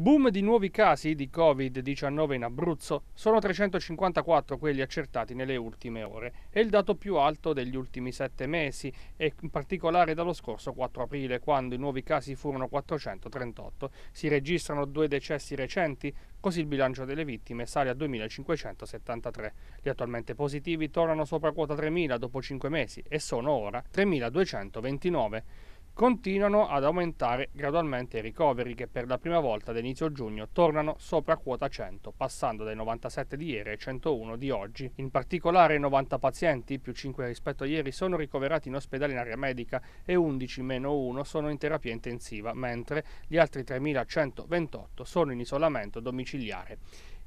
Boom di nuovi casi di Covid-19 in Abruzzo, sono 354 quelli accertati nelle ultime ore, è il dato più alto degli ultimi sette mesi e in particolare dallo scorso 4 aprile quando i nuovi casi furono 438. Si registrano due decessi recenti, così il bilancio delle vittime sale a 2.573. Gli attualmente positivi tornano sopra quota 3.000 dopo 5 mesi e sono ora 3.229 continuano ad aumentare gradualmente i ricoveri che per la prima volta da inizio giugno tornano sopra quota 100, passando dai 97 di ieri ai 101 di oggi. In particolare 90 pazienti, più 5 rispetto a ieri, sono ricoverati in ospedale in area medica e 11 meno 1 sono in terapia intensiva, mentre gli altri 3.128 sono in isolamento domiciliare.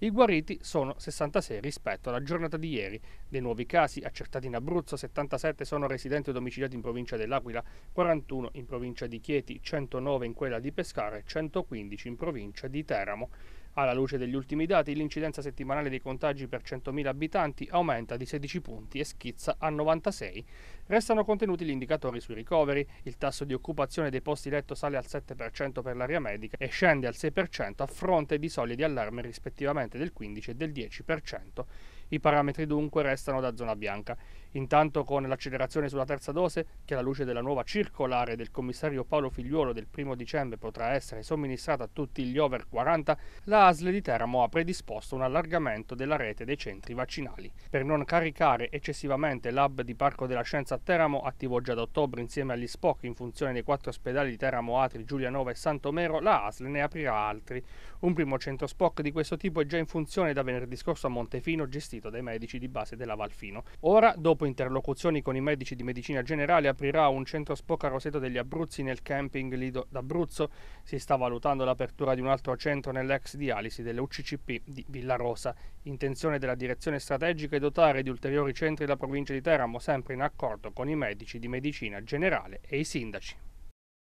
I guariti sono 66 rispetto alla giornata di ieri. Dei nuovi casi accertati in Abruzzo, 77 sono residenti o domiciliati in provincia dell'Aquila, 41 in provincia di Chieti, 109 in quella di Pescara e 115 in provincia di Teramo. Alla luce degli ultimi dati, l'incidenza settimanale dei contagi per 100.000 abitanti aumenta di 16 punti e schizza a 96. Restano contenuti gli indicatori sui ricoveri, il tasso di occupazione dei posti letto sale al 7% per l'area medica e scende al 6% a fronte di soglie di allarme rispettivamente del 15 e del 10%. I parametri dunque restano da zona bianca. Intanto con l'accelerazione sulla terza dose, che alla luce della nuova circolare del commissario Paolo Figliuolo del 1 dicembre potrà essere somministrata a tutti gli over 40, la la ASL di Teramo ha predisposto un allargamento della rete dei centri vaccinali. Per non caricare eccessivamente l'hub di Parco della Scienza a Teramo, attivo già da ottobre insieme agli SPOC in funzione dei quattro ospedali di Teramo, Atri, Giulianova e Santomero, la ASL ne aprirà altri. Un primo centro SPOC di questo tipo è già in funzione da venerdì scorso a Montefino, gestito dai medici di base della Valfino. Ora, dopo interlocuzioni con i medici di medicina generale, aprirà un centro SPOC a Roseto degli Abruzzi nel camping Lido d'Abruzzo. Si sta valutando l'apertura di un altro centro nell'ex di dialisi dell'UCCP di Villarosa. Intenzione della direzione strategica è dotare di ulteriori centri la provincia di Teramo, sempre in accordo con i medici di medicina generale e i sindaci.